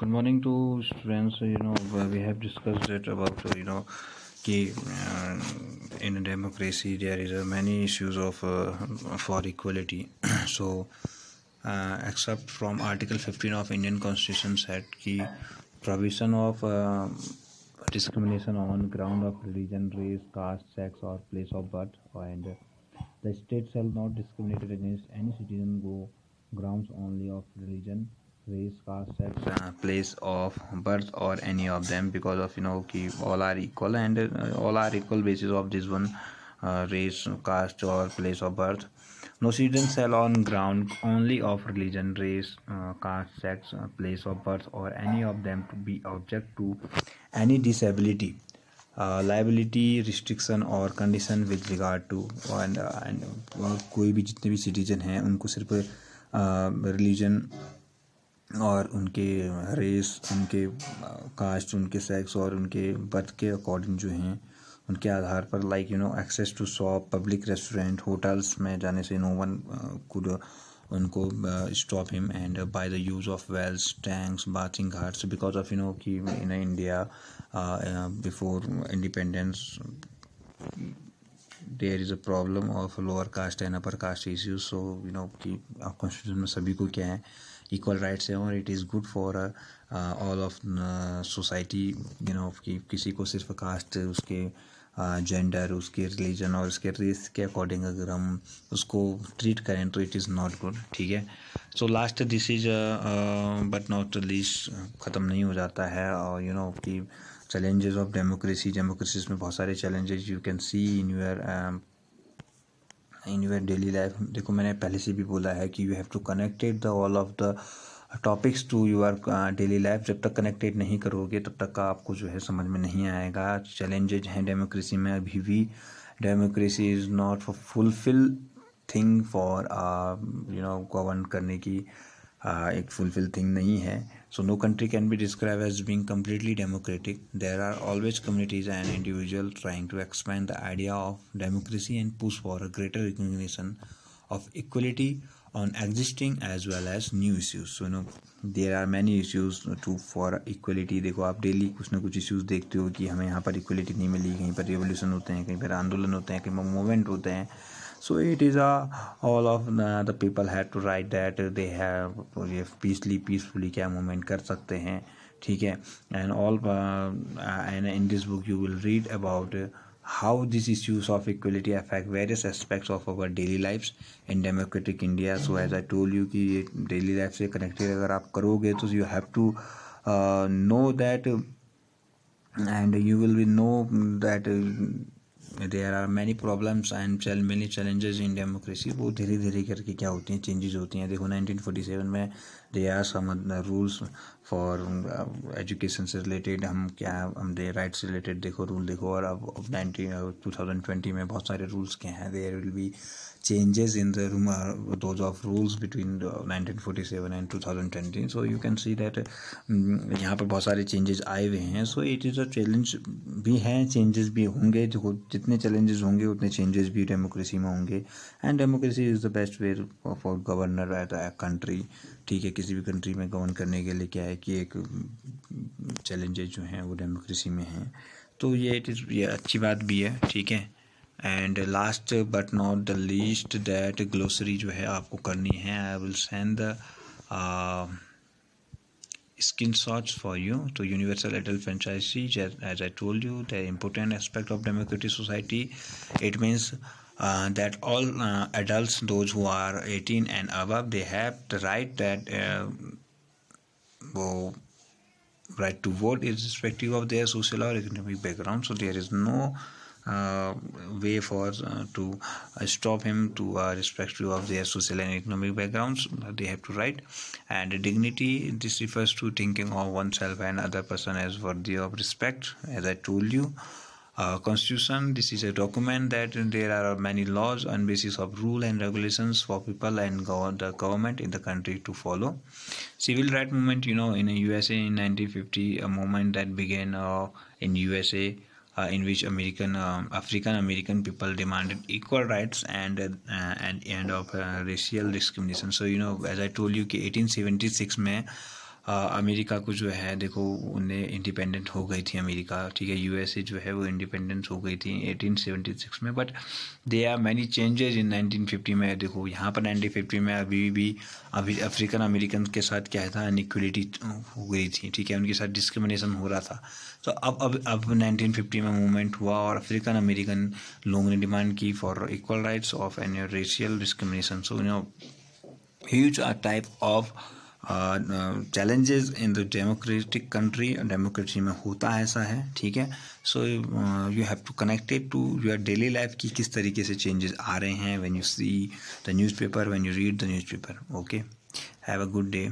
Good morning to students you know we have discuss it about you know कि in democracy there is a many issues of for equality so except from article fifteen of Indian constitution set की provision of discrimination on ground of religion race caste sex और place of birth and the state shall not discriminated against any citizen go ground only of religion race का sex place of birth और any of them because of you know की all are equal and all are equal basis of this one race caste or place of birth no citizen shall on ground only of religion race caste sex place of birth और any of them to be object to any disability liability restriction or condition with regard to and कोई भी जितने भी citizen हैं उनको सिर्फ religion uh, और उनके रेस उनके कास्ट उनके सेक्स और उनके बर्थ के अकॉर्डिंग जो हैं उनके आधार पर like you know access to shop public restaurant hotels में जाने से नो वन कुड उनको stop him and by the use of wells tanks bathing ghats because of you know कि in India before independence there is a problem of lower caste and upper caste issues so you know कि constitution में सभी को क्या है equal rights हैं और it is good for all of society you know कि किसी को सिर्फ कास्ट उसके जेंडर uh, उसके रिलीजन और उसके रेस के अकॉर्डिंग अगर हम उसको ट्रीट करें तो इट इज़ नॉट गुड ठीक है so last this is but not least ख़त्म नहीं हो जाता है और यू नो कि चैलेंजेस ऑफ डेमोक्रेसी डेमोक्रेसीज में बहुत सारे challenges you can see in your in your daily life देखो मैंने पहले से भी बोला है कि you have to connected the all of the topics to your daily life जब तक कनेक्टेड नहीं करोगे तब तक का आपको जो है समझ में नहीं आएगा चैलेंजेज हैं डेमोक्रेसी में अभी भी democracy is not for fulfil thing for you know govern करने की एक फुलफिल थिंग नहीं है so no country can be describe as being completely democratic there are always communities and individual trying to expand the idea of democracy and push for a greater recognition of equality on existing as well as new issues so no there are many issues to for equality देखो आप daily कुछ ना कुछ issues देखते हो कि हमें यहाँ पर इक्वलिटी नहीं मिली कहीं पर रिवोल्यूशन होते हैं कहीं पर आंदोलन होते हैं कहीं पर मूवमेंट होते हैं so it is a all of the, the people had to write that they have peacefully peacefully क्या मूवमेंट कर सकते हैं ठीक है and all and in this book you will read about how these issues of equality affect various aspects of our daily lives in democratic India. So as I told you कि ये daily life से connected अगर आप करोगे तो you have to uh, know that and you will be know that uh, there are many problems and चल many challenges in democracy वो धीरे धीरे करके क्या होती हैं चेंजेस होती हैं देखो 1947 में they are some rules for education से रिलेटेड हम क्या हम दे राइट से रिलेटेड देखो रूल देखो और अब नाइनटीन टू थाउजेंड ट्वेंटी में बहुत सारे रूल्स के हैं there will be changes in the rumor nineteen of seven and two thousand twenty so you can see that यहाँ पर बहुत सारे changes आए हुए हैं so it is a challenge भी हैं चेंजेस भी होंगे जो जितने चैलेंजेस होंगे उतने चेंजेस भी डेमोक्रेसी में होंगे and democracy is the best way for governor at a country ठीक है किसी भी कंट्री में गवर्न करने के लिए क्या है कि एक चैलेंजेस जो हैं वो डेमोक्रेसी में हैं तो ये इट इज़ ये अच्छी बात भी है ठीक है and last but not the least that glossary जो है आपको करनी है I will send the screenshots for you to universal adult franchisee as i told you the important aspect of democratic society it means uh, that all uh, adults those who are 18 and above they have the right that uh, well, right to vote irrespective of their social or economic background so there is no uh, way for uh, to uh, stop him to respective of their social and economic backgrounds they have to write and dignity this refers to thinking of oneself and other person as worthy of respect as i told you uh, constitution this is a document that there are many laws on basis of rule and regulations for people and go- the government in the country to follow civil right movement you know in the usa in 1950 a movement that began uh, in usa uh, in which American um, African American people demanded equal rights and uh, and end of uh, racial discrimination. So you know, as I told you, 1876 May. America को जो है देखो उन्हें independent हो गई थी America ठीक है यूएसए जो है वो इंडिपेंडेंस हो गई थी 1876 में but they are many changes in 1950 में देखो यहाँ पर 1950 में अभी भी अभी अफ्रीकन अमेरिकन के साथ क्या था अनिक्वलिटी हो गई थी ठीक है उनके साथ डिस्क्रिमिनेशन हो रहा था तो अब अब अब नाइनटीन में मूवमेंट हुआ और अफ्रीकन अमेरिकन लोगों ने डिमांड की for equal rights of an racial discrimination so you know huge type of challenges in the democratic country democracy में होता ऐसा है ठीक है so you have to connected to your daily life की किस तरीके से चेंजेस आ रहे हैं when you see the newspaper when you read the newspaper okay have a good day